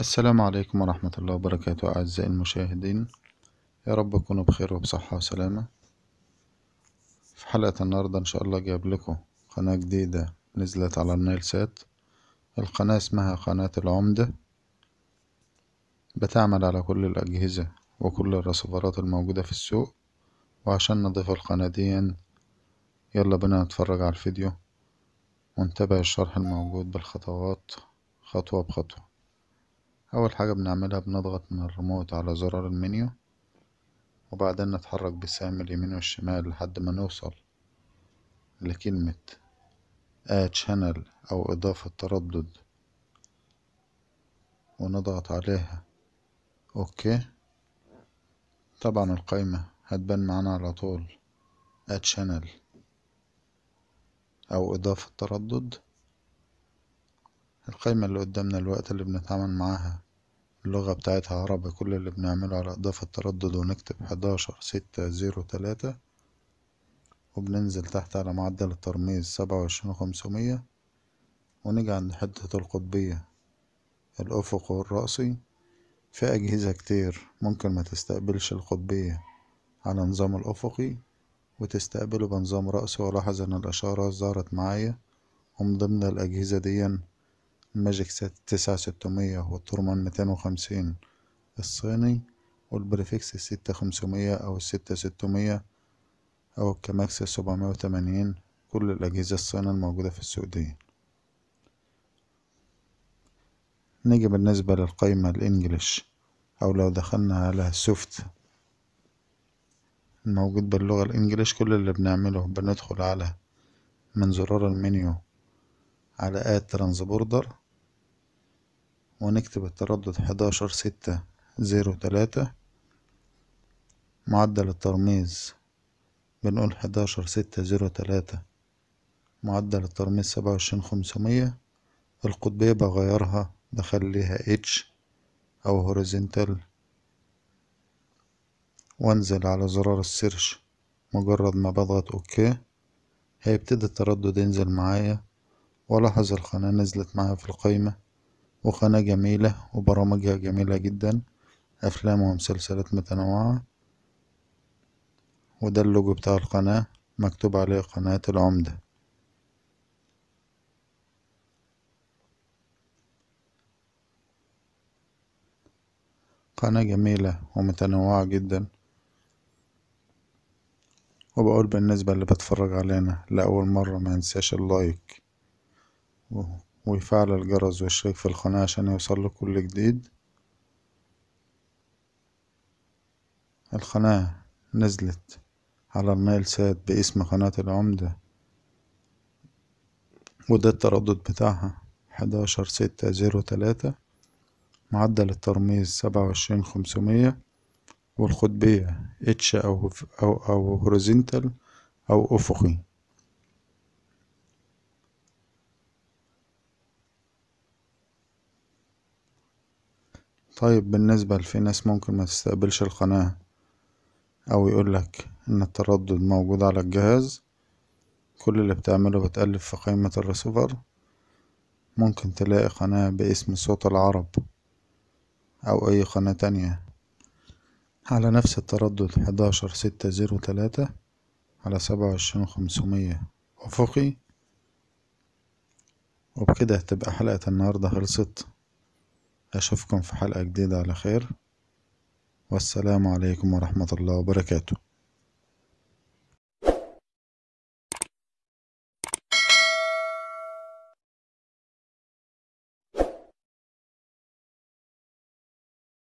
السلام عليكم ورحمة الله وبركاته أعزائي المشاهدين يا رب تكونوا بخير وبصحة وسلامة في حلقة النهاردة إن شاء الله جايب لكم قناة جديدة نزلت على النايل سات القناة اسمها قناة العمدة بتعمل على كل الأجهزة وكل الرسيفرات الموجودة في السوق وعشان نضيف القناة دي يلا بنا نتفرج على الفيديو ونتابع الشرح الموجود بالخطوات خطوة بخطوة اول حاجة بنعملها بنضغط من الريموت على زرار المنيو وبعدين نتحرك بالسهم اليمين والشمال لحد ما نوصل لكلمة آد شانل أو إضافة تردد ونضغط عليها أوكي طبعا القايمة هتبان معانا على طول آد شانل أو إضافة تردد القايمة اللي قدامنا الوقت اللي بنتعامل معاها اللغة بتاعتها عربي كل اللي بنعمله على إضافة تردد ونكتب حداشر ستة زيرو تلاتة وبننزل تحت على معدل الترميز سبعة وعشرين وخمسمية ونيجي عند حتة القطبية الأفق والرأسي في أجهزة كتير ممكن ما تستقبلش القطبية على نظام الأفقي وتستقبله بنظام رأسي ولاحظ إن الإشارة ظهرت معايا ومن ضمن الأجهزة دي الماجيك سات تسعة ستمية والتورمان ميتين وخمسين الصيني والبريفكس ستة خمسمية أو الستة ستمية أو الكماكس سبعمية وتمانين كل الأجهزة الصينية الموجودة في السعودية نيجي بالنسبة للقائمة الإنجليش أو لو دخلنا على السوفت الموجود باللغة الإنجليش كل اللي بنعمله بندخل على من زرار المنيو على اد بوردر ونكتب التردد حداشر ستة زيرو تلاتة معدل الترميز بنقول حداشر ستة زيرو تلاتة معدل الترميز سبعة وعشرين خمسمية القطبية بغيرها بخليها اتش أو هوريزنتال وانزل على زرار السيرش مجرد ما بضغط اوكي هيبتدي التردد ينزل معايا ولاحظ القناة نزلت معها في القايمة وقناة جميلة وبرامجها جميلة جدا أفلام ومسلسلات متنوعة وده اللوجو بتاع القناة مكتوب عليه قناة العمدة قناة جميلة ومتنوعة جدا وبقول بالنسبة اللي بتفرج علينا لأول مرة ما ينساش اللايك ويفعل الجرس والشيك في القناة عشان له كل جديد القناة نزلت على الميل سات باسم قناة العمدة وده التردد بتاعها حداشر ستة زيرو تلاتة معدل الترميز سبعة وعشرين خمسمية والقطبية اتش أو أو أو هوريزنتال أو أفقي طيب بالنسبة لفي ناس ممكن ما تستقبلش القناة أو يقولك إن التردد موجود على الجهاز كل اللي بتعمله بتقلب في قائمة الرسوفر ممكن تلاقي قناة باسم صوت العرب أو أي قناة تانية على نفس التردد حداشر ستة زيرو تلاتة على سبعة وعشرين خمسمية أفقي وبكده تبقى حلقة النهاردة خلصت أشوفكم في حلقة جديدة على خير والسلام عليكم ورحمة الله وبركاته